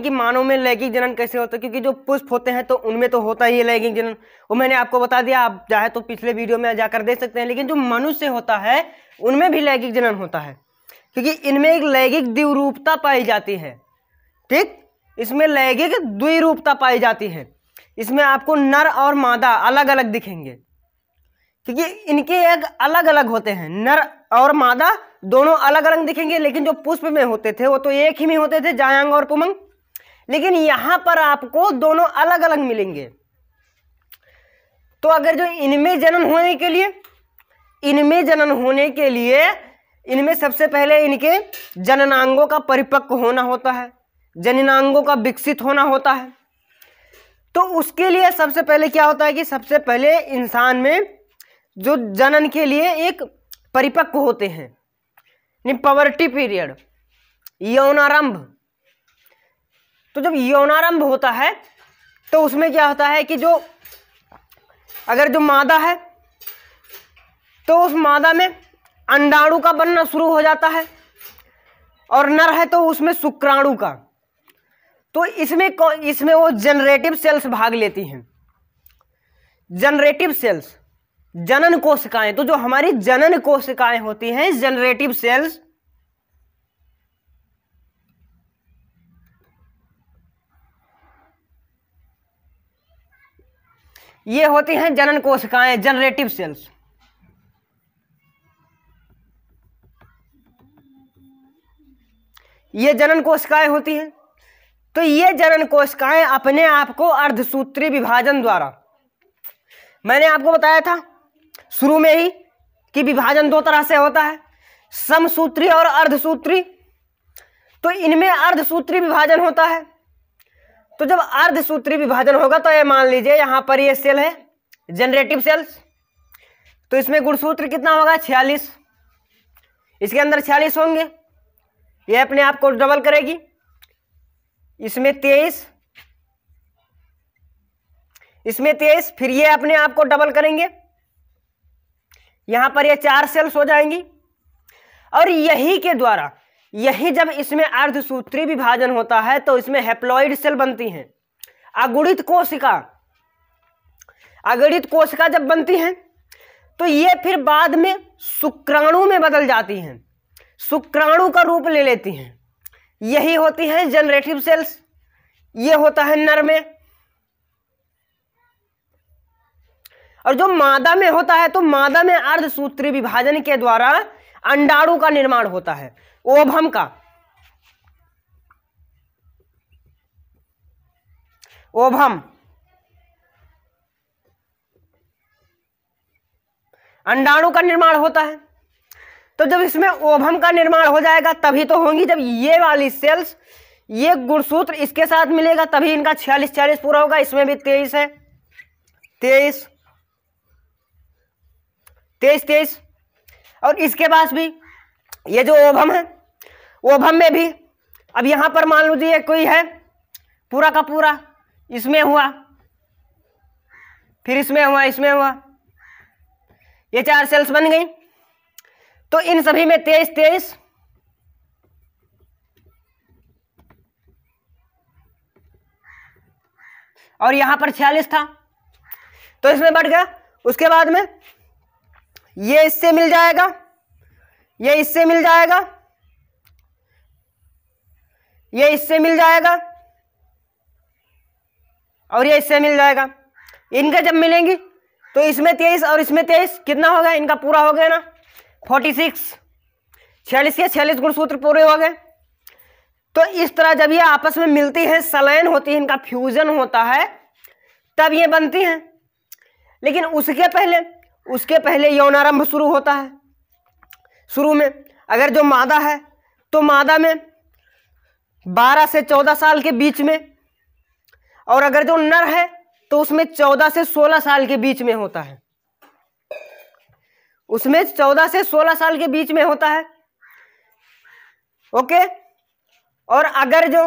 यानी कि मानव में लैंगिक जनन कैसे होता है क्योंकि जो पुष्प होते हैं तो उनमें तो होता ही है लैंगिक जनन वो मैंने आपको बता दिया आप चाहे तो पिछले वीडियो में जाकर देख सकते हैं लेकिन जो मनुष्य होता है उनमें भी लैंगिक जनन होता है क्योंकि इनमें एक लैंगिक द्विरूपता पाई जाती है ठीक इसमें लैंगिक द्विरूपता पाई जाती है इसमें आपको नर और मादा अलग अलग दिखेंगे क्योंकि इनके एक अलग अलग होते हैं नर और मादा दोनों अलग अलग दिखेंगे लेकिन जो पुष्प में होते थे वो तो एक ही में होते थे जायांग और पुमंग लेकिन यहां पर आपको दोनों अलग अलग मिलेंगे तो अगर जो इनमें जनन होने के लिए इनमें जनन होने के लिए इनमें सबसे पहले इनके जननांगों का परिपक्व होना होता है जननांगों का विकसित होना होता है तो उसके लिए सबसे पहले क्या होता है कि सबसे पहले इंसान में जो जनन के लिए एक परिपक्व होते हैं पवर्टी पीरियड यौनारंभ तो जब यौनारंभ होता है तो उसमें क्या होता है कि जो अगर जो मादा है तो उस मादा में अंडाणु का बनना शुरू हो जाता है और नर है तो उसमें शुक्राणु का तो इसमें इसमें वो जनरेटिव सेल्स भाग लेती हैं जनरेटिव सेल्स जनन कोशिकाएं तो जो हमारी जनन कोशिकाएं होती हैं जनरेटिव सेल्स ये होती हैं जनन कोशिकाएं जनरेटिव सेल्स ये जनन कोशिकाएं होती हैं तो ये जनन कोशिकाएं अपने आप को अर्धसूत्री विभाजन द्वारा मैंने आपको बताया था शुरू में ही कि विभाजन दो तरह से होता है समसूत्री और अर्धसूत्री तो इनमें अर्धसूत्री विभाजन होता है तो जब अर्ध सूत्री विभाजन होगा तो ये मान लीजिए यहाँ पर ये सेल है जनरेटिव सेल्स तो इसमें गुणसूत्र कितना होगा छियालीस इसके अंदर छियालीस होंगे ये अपने आप को डबल करेगी इसमें तेईस इसमें तेईस फिर ये अपने आप को डबल करेंगे यहां पर ये चार सेल्स हो जाएंगी और यही के द्वारा यही जब इसमें अर्धसूत्री विभाजन होता है तो इसमें हेप्लॉइड सेल बनती हैं अगुणित कोशिका अगणित कोशिका जब बनती हैं तो ये फिर बाद में शुक्राणु में बदल जाती हैं शुक्राणु का रूप ले लेती हैं यही होती है जनरेटिव सेल्स ये होता है नर में और जो मादा में होता है तो मादा में अर्धसूत्री विभाजन के द्वारा अंडाणु का निर्माण होता है ओभम का ओभम अंडाणु का निर्माण होता है तो जब इसमें ओभम का निर्माण हो जाएगा तभी तो होंगी जब ये वाली सेल्स ये गुणसूत्र इसके साथ मिलेगा तभी इनका छियालीस छियालीस पूरा होगा इसमें भी तेईस है तेईस तेईस तेईस और इसके पास भी ये जो ओभम है ओभम में भी अब यहां पर मान लीजिए कोई है पूरा का पूरा इसमें हुआ फिर इसमें हुआ इसमें हुआ ये चार सेल्स बन गई तो इन सभी में तेईस तेईस और यहां पर छियालीस था तो इसमें बढ़ गया उसके बाद में ये इससे मिल जाएगा ये इससे मिल जाएगा ये इससे मिल जाएगा और ये इससे मिल जाएगा इनके जब मिलेंगी तो इसमें तेईस और इसमें तेईस कितना हो गया इनका पूरा हो गया ना फोर्टी सिक्स छियालीस के छियालीस गुणसूत्र पूरे हो गए तो इस तरह जब ये आपस में मिलती हैं सलाइन होती है इनका फ्यूजन होता है तब ये बनती हैं लेकिन उसके पहले उसके पहले यौनारंभ शुरू होता है शुरू में अगर जो मादा है तो मादा में 12 से 14 साल के बीच में और अगर जो नर है तो उसमें 14 से 16 साल के बीच में होता है उसमें 14 से 16 साल के बीच में होता है ओके और अगर जो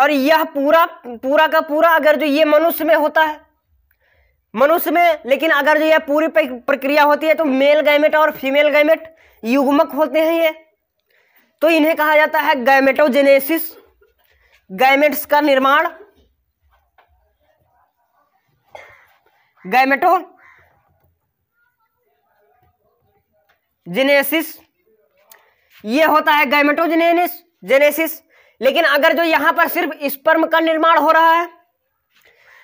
और यह पूरा पूरा का पूरा अगर जो ये मनुष्य में होता है मनुष्य में लेकिन अगर जो यह पूरी प्रक्रिया होती है तो मेल गैमेट और फीमेल गैमेट युग्मक होते हैं ये तो इन्हें कहा जाता है गैमेटोजेनेसिस गैमेट्स का निर्माण गैमेटो जेनेसिस ये होता है गैमेटोजेनेसिस जेनेसिस लेकिन अगर जो यहां पर सिर्फ स्पर्म का निर्माण हो रहा है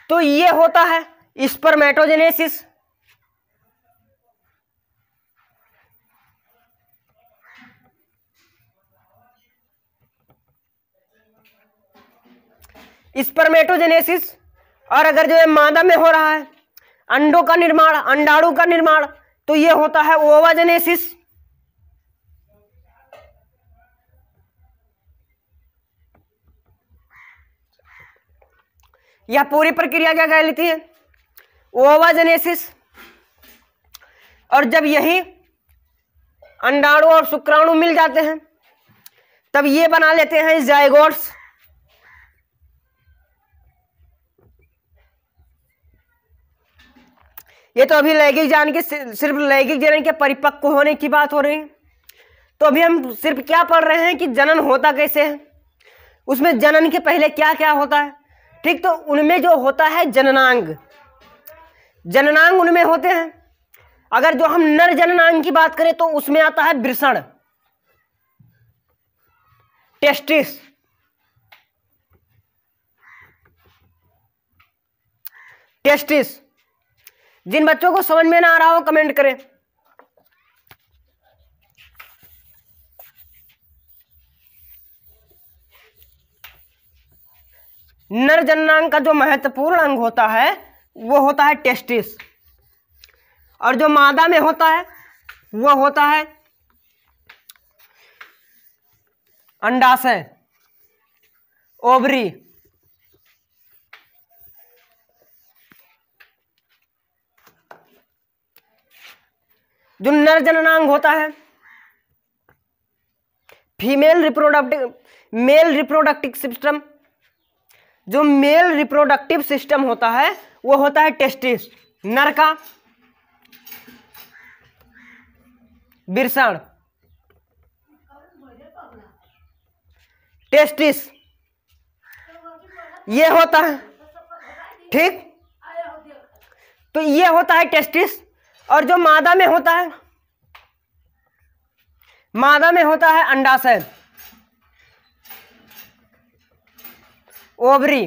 तो ये होता है स्पर्मेटोजेनेसिस स्पर्मेटोजेनेसिस और अगर जो है मादा में हो रहा है अंडों का निर्माण अंडाणु का निर्माण तो ये होता है ओवाजेनेसिस या पूरी प्रक्रिया क्या कह लेती है ओवाजेनेसिस और जब यही अंडाणु और शुक्राणु मिल जाते हैं तब ये बना लेते हैं जायगोट्स ये तो अभी लैंगिक जान के सिर्फ लैंगिक जनन के परिपक्व होने की बात हो रही है तो अभी हम सिर्फ क्या पढ़ रहे हैं कि जनन होता कैसे है उसमें जनन के पहले क्या क्या होता है ठीक तो उनमें जो होता है जननांग जननांग उनमें होते हैं अगर जो हम नर जननांग की बात करें तो उसमें आता है ब्रिसण टेस्टिस टेस्टिस जिन बच्चों को समझ में ना आ रहा हो कमेंट करें नर जननांग का जो महत्वपूर्ण अंग होता है वो होता है टेस्टिस और जो मादा में होता है वो होता है अंडाशय ओवरी जो नर जननांग होता है female reproductive male reproductive system जो मेल रिप्रोडक्टिव सिस्टम होता है वो होता है टेस्टिस नर का बिरसण टेस्टिस ये होता है ठीक तो ये होता है टेस्टिस और जो मादा में होता है मादा में होता है अंडाशय ओबरी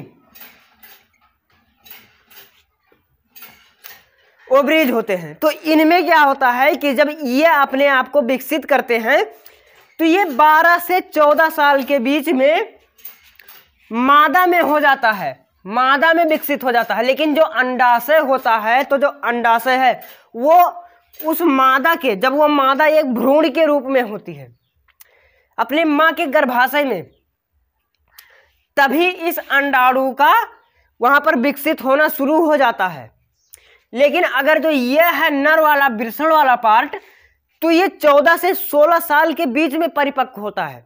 ओबरीज होते हैं तो इनमें क्या होता है कि जब ये अपने आप को विकसित करते हैं तो ये 12 से 14 साल के बीच में मादा में हो जाता है मादा में विकसित हो जाता है लेकिन जो अंडाशय होता है तो जो अंडाशय है वो उस मादा के जब वो मादा एक भ्रूण के रूप में होती है अपने माँ के गर्भाशय में तभी इस अंडाणु का वहां पर विकसित होना शुरू हो जाता है लेकिन अगर जो यह है नर वाला वृषण वाला पार्ट तो ये चौदह से सोलह साल के बीच में परिपक्व होता है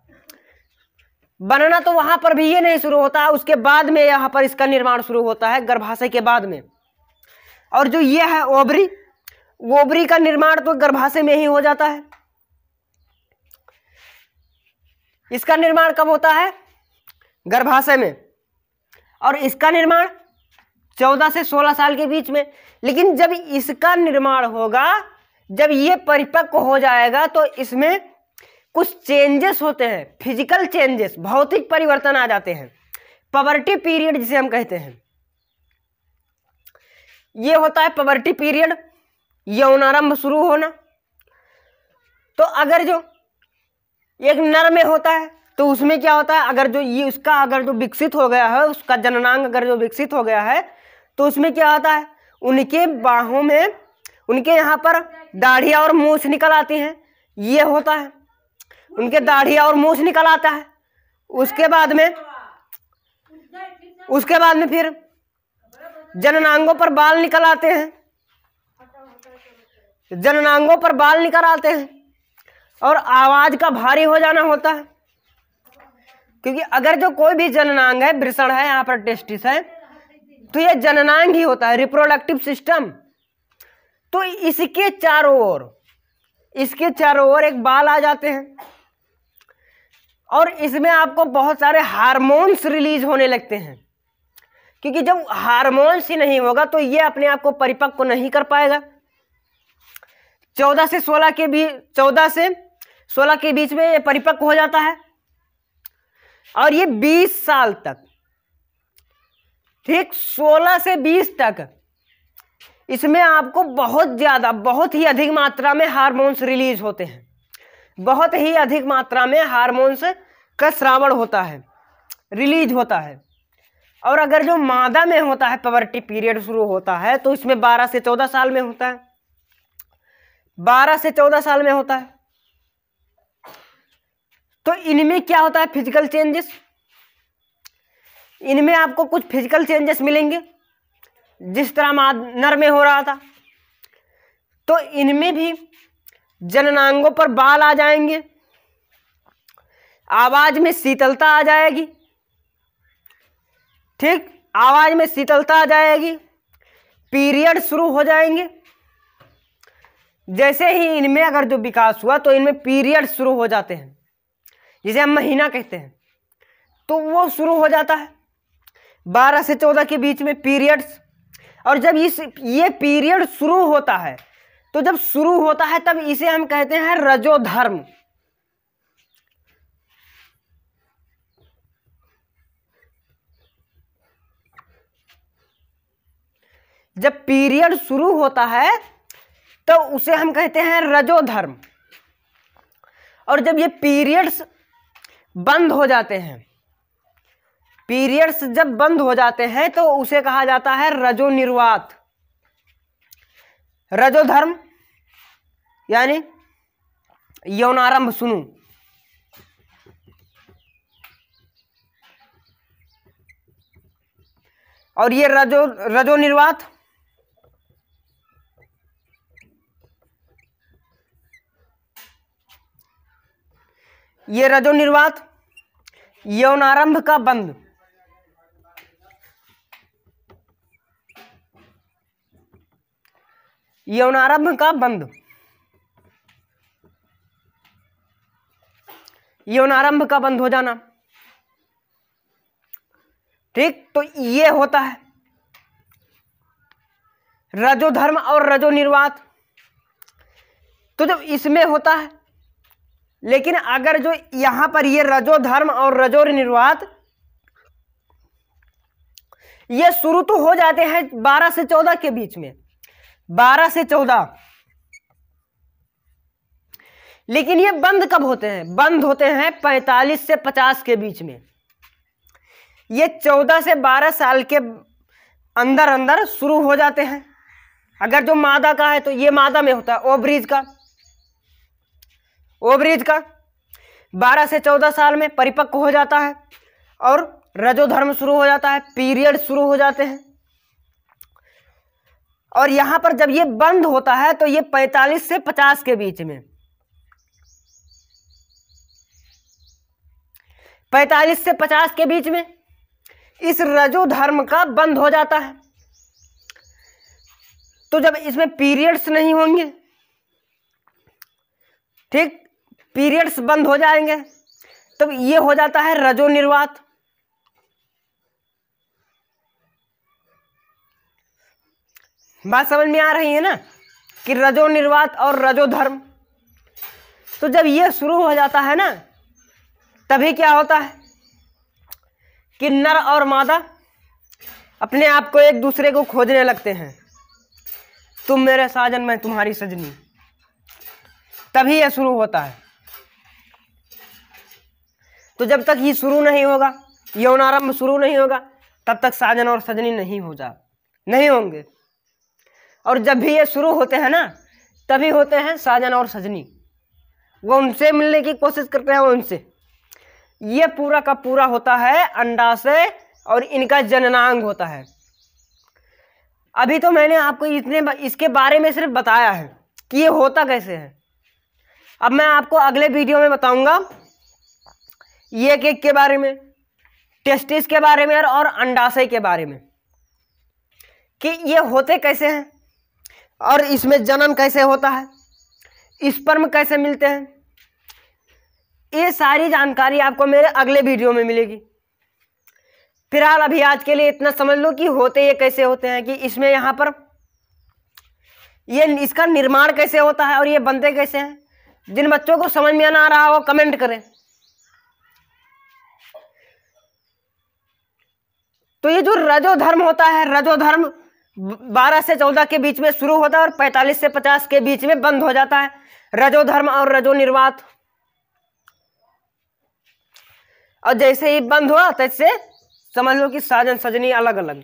बनना तो वहां पर भी ये नहीं शुरू होता उसके बाद में यहां पर इसका निर्माण शुरू होता है गर्भाशय के बाद में और जो ये है ओबरी ओबरी का निर्माण तो गर्भाशय में ही हो जाता है इसका निर्माण कब होता है गर्भाशय में और इसका निर्माण चौदह से सोलह साल के बीच में लेकिन जब इसका निर्माण होगा जब ये परिपक्व हो जाएगा तो इसमें कुछ चेंजेस होते हैं फिजिकल चेंजेस भौतिक परिवर्तन आ जाते हैं पवर्टी पीरियड जिसे हम कहते हैं ये होता है पवर्टी पीरियड यौनारंभ शुरू होना तो अगर जो एक नर में होता है तो उसमें क्या होता है अगर जो ये उसका अगर जो विकसित हो गया है उसका जननांग अगर जो विकसित हो गया है तो उसमें क्या होता है उनके बाहों में उनके यहाँ पर दाढ़िया और मूछ निकल आती हैं ये होता है उनके दाढ़िया और मूछ निकल आता है उसके बाद में उसके बाद में फिर जननांगों पर बाल निकल आते हैं जननांगों पर बाल निकल आते हैं और आवाज़ का भारी हो जाना होता है क्योंकि अगर जो कोई भी जननांग है वृषण है यहाँ पर टेस्टिस है तो ये जननांग ही होता है रिप्रोडक्टिव सिस्टम तो इसके चारों ओर इसके चारों ओर एक बाल आ जाते हैं और इसमें आपको बहुत सारे हार्मोन्स रिलीज होने लगते हैं क्योंकि जब हार्मोन्स ही नहीं होगा तो ये अपने आप को परिपक्व नहीं कर पाएगा चौदह से सोलह के बीच चौदह से सोलह के बीच में ये परिपक्व हो जाता है और ये 20 साल तक ठीक 16 से 20 तक इसमें आपको बहुत ज़्यादा बहुत ही अधिक मात्रा में हार्मोन्स रिलीज होते हैं बहुत ही अधिक मात्रा में हार्मोन्स का श्रावण होता है रिलीज होता है और अगर जो मादा में होता है पवर्टी पीरियड शुरू होता है तो इसमें 12 से 14 साल में होता है 12 से 14 साल में होता है तो इनमें क्या होता है फिजिकल चेंजेस इनमें आपको कुछ फिजिकल चेंजेस मिलेंगे जिस तरह नर में हो रहा था तो इनमें भी जननांगों पर बाल आ जाएंगे आवाज में शीतलता आ जाएगी ठीक आवाज में शीतलता आ जाएगी पीरियड शुरू हो जाएंगे जैसे ही इनमें अगर जो विकास हुआ तो इनमें पीरियड शुरू हो जाते हैं जिसे हम महीना कहते हैं तो वो शुरू हो जाता है बारह से चौदह के बीच में पीरियड्स और जब इस ये पीरियड शुरू होता है तो जब शुरू होता है तब इसे हम कहते हैं रजोधर्म जब पीरियड शुरू होता है तो उसे हम कहते हैं रजोधर्म और जब ये पीरियड्स बंद हो जाते हैं पीरियड्स जब बंद हो जाते हैं तो उसे कहा जाता है रजो निर्वात रजोधर्म यानी यौनारंभ सुनू और ये रजो रजो निर्वात ये रजो निर्वात यौनारंभ का बंद यौनारंभ का बंद यौनारंभ का बंद हो जाना ठीक तो ये होता है रजो धर्म और रजो निर्वात तो जब इसमें होता है लेकिन अगर जो यहां पर ये रजो धर्म और रजो निर्वात ये शुरू तो हो जाते हैं बारह से चौदह के बीच में बारह से चौदह लेकिन ये बंद कब होते हैं बंद होते हैं पैंतालीस से पचास के बीच में ये चौदह से बारह साल के अंदर अंदर शुरू हो जाते हैं अगर जो मादा का है तो ये मादा में होता है ओब्रीज का ओवरेज का बारह से चौदह साल में परिपक्व हो जाता है और रजोधर्म शुरू हो जाता है पीरियड शुरू हो जाते हैं और यहाँ पर जब ये बंद होता है तो ये 45 से 50 के बीच में 45 से 50 के बीच में इस रजो धर्म का बंद हो जाता है तो जब इसमें पीरियड्स नहीं होंगे ठीक पीरियड्स बंद हो जाएंगे तो ये हो जाता है रजो निर्वात बात समझ में आ रही है ना कि रजो निर्वात और रजो धर्म तो जब ये शुरू हो जाता है ना तभी क्या होता है कि नर और मादा अपने आप को एक दूसरे को खोजने लगते हैं तुम मेरे साजन मैं तुम्हारी सजनी तभी यह शुरू होता है तो जब तक ये शुरू नहीं होगा यौन आरंभ शुरू नहीं होगा तब तक साजन और सजनी नहीं हो जा नहीं होंगे और जब भी ये शुरू होते हैं ना तभी होते हैं साजन और सजनी वो उनसे मिलने की कोशिश करते हैं उनसे ये पूरा का पूरा होता है अंडाशय और इनका जननांग होता है अभी तो मैंने आपको इतने इसके बारे में सिर्फ बताया है कि ये होता कैसे है अब मैं आपको अगले वीडियो में बताऊंगा ये केक के बारे में टेस्टिस के बारे में और अंडाशय के बारे में कि ये होते कैसे हैं और इसमें जनन कैसे होता है स्पर्म कैसे मिलते हैं ये सारी जानकारी आपको मेरे अगले वीडियो में मिलेगी फिलहाल अभी आज के लिए इतना समझ लो कि होते ये कैसे होते हैं कि इसमें यहाँ पर ये इसका निर्माण कैसे होता है और ये बनते कैसे हैं जिन बच्चों को समझ में ना आ रहा हो कमेंट करें तो ये जो रजोधर्म होता है रजोधर्म 12 से 14 के बीच में शुरू होता है और 45 से 50 के बीच में बंद हो जाता है रजोधर्म और रजो निर्वात और जैसे ही बंद हुआ तैसे तो समझ लो कि साजन सजनी अलग अलग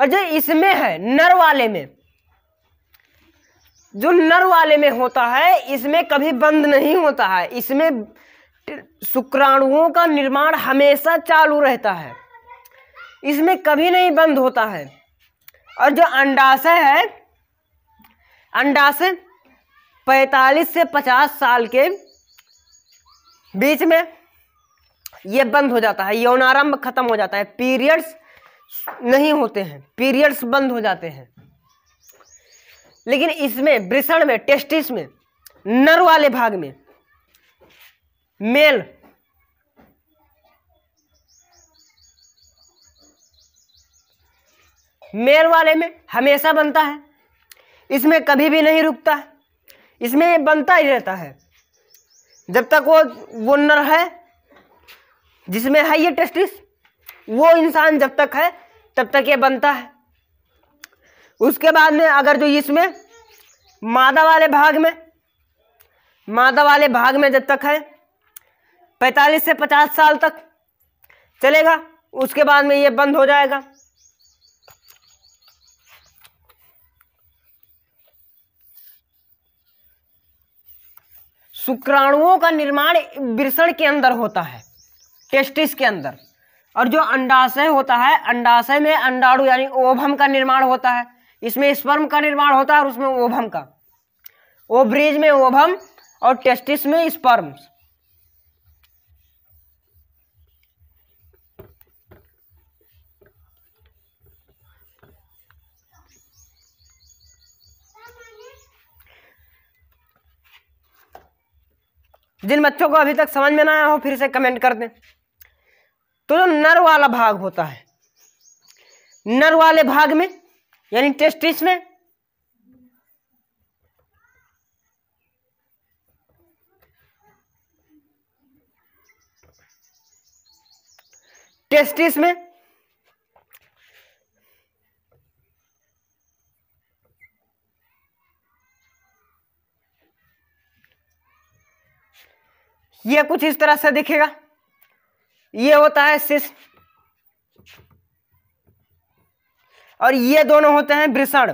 और जो इसमें है नर वाले में जो नर वाले में होता है इसमें कभी बंद नहीं होता है इसमें शुक्राणुओं का निर्माण हमेशा चालू रहता है इसमें कभी नहीं बंद होता है और जो अंडाशय है अंडाशय 45 से 50 साल के बीच में ये बंद हो जाता है यौनारंभ खत्म हो जाता है पीरियड्स नहीं होते हैं पीरियड्स बंद हो जाते हैं लेकिन इसमें वृषण में टेस्टिस में नर वाले भाग में मेल मेल वाले में हमेशा बनता है इसमें कभी भी नहीं रुकता है इसमें बनता ही रहता है जब तक वो वो नर है जिसमें है ये टेस्टिस वो इंसान जब तक है तब तक ये बनता है उसके बाद में अगर जो इसमें मादा वाले भाग में मादा वाले भाग में जब तक है पैंतालीस से पचास साल तक चलेगा उसके बाद में ये बंद हो जाएगा शुक्राणुओं का निर्माण वृषण के अंदर होता है टेस्टिस के अंदर और जो अंडाशय होता है अंडाशय में अंडाणु यानी ओभम का निर्माण होता है इसमें स्पर्म का निर्माण होता है और उसमें ओभम का ओब्रिज में ओभम और टेस्टिस में स्पर्म्स जिन बच्चों को अभी तक समझ में ना आया हो फिर से कमेंट कर दें तो जो नर वाला भाग होता है नर वाले भाग में यानी टेस्टिस में टेस्टिस में यह कुछ इस तरह से दिखेगा यह होता है शिश और ये दोनों होते हैं वृषण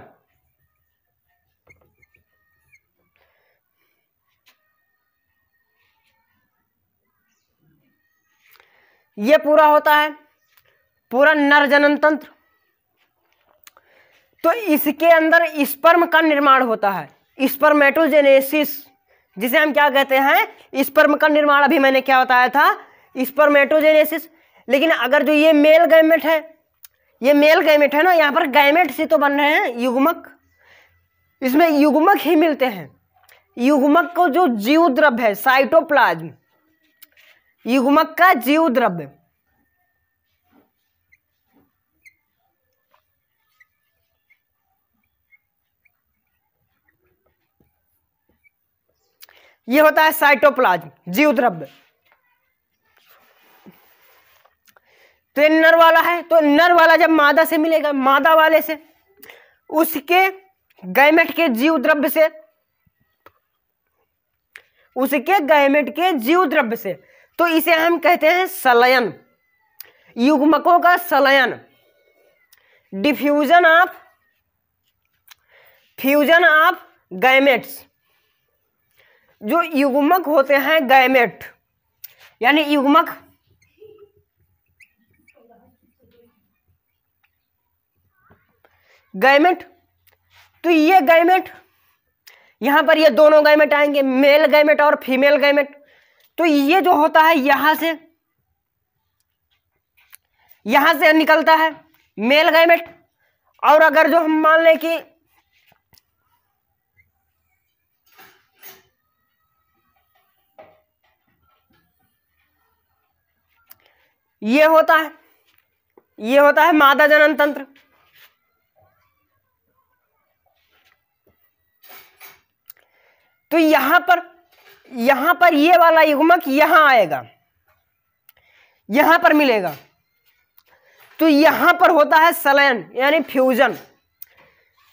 ये पूरा होता है पूरा नर जनन तंत्र तो इसके अंदर स्पर्म का निर्माण होता है स्पर्मेटोजेनेसिस जिसे हम क्या कहते हैं स्पर्म का निर्माण अभी मैंने क्या बताया था स्पर्मेटोजेनेसिस लेकिन अगर जो ये मेल गैमेट है ये मेल गैमेट है ना यहाँ पर गैमेट से तो बन रहे हैं युग्मक इसमें युग्मक ही मिलते हैं युग्मक को जो जीव द्रव्य है साइटोप्लाज्म युग्मक का जीव द्रव्य ये होता है साइटोप्लाज्म जीव द्रव्य तो नर वाला है तो नर वाला जब मादा से मिलेगा मादा वाले से उसके गैमेट के जीव द्रव्य से उसके गैमेट के जीव द्रव्य से तो इसे हम कहते हैं सलयन युग्मकों का सलयन diffusion of fusion of gametes जो युग्मक होते हैं गैमेट यानी युग्मक गैमेट तो ये गैमेट यहां पर ये दोनों गैमेट आएंगे मेल गैमेट और फीमेल गैमेट तो ये जो होता है यहां से यहां से निकलता है मेल गैमेट और अगर जो हम मान लें कि ये होता है ये होता है मादा जनन तंत्र तो यहां पर यहां पर ये वाला युग्मक यहां आएगा यहां पर मिलेगा तो यहां पर होता है सलयन यानी फ्यूजन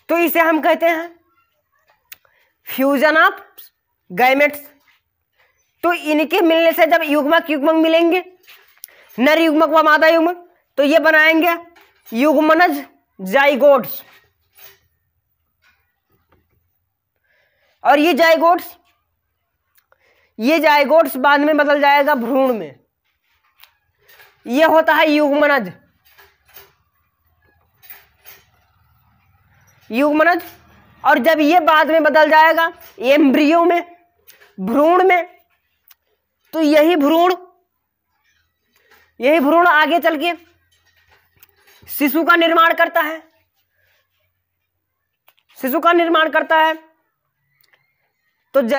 तो इसे हम कहते हैं फ्यूजन ऑफ गैमेट्स तो इनके मिलने से जब युग्मक युग्मक मिलेंगे नर युग्मक व मादा युग्मक तो ये बनाएंगे युग्मनज जाइगोड्स और ये जाइगोड्स ये जाइगोड्स बाद में बदल जाएगा भ्रूण में ये होता है युग्मनज युग्मनज और जब ये बाद में बदल जाएगा एम्ब्रियो में भ्रूण में तो यही भ्रूण यही भ्रूण आगे चल के शिशु का निर्माण करता है शिशु का निर्माण करता है तो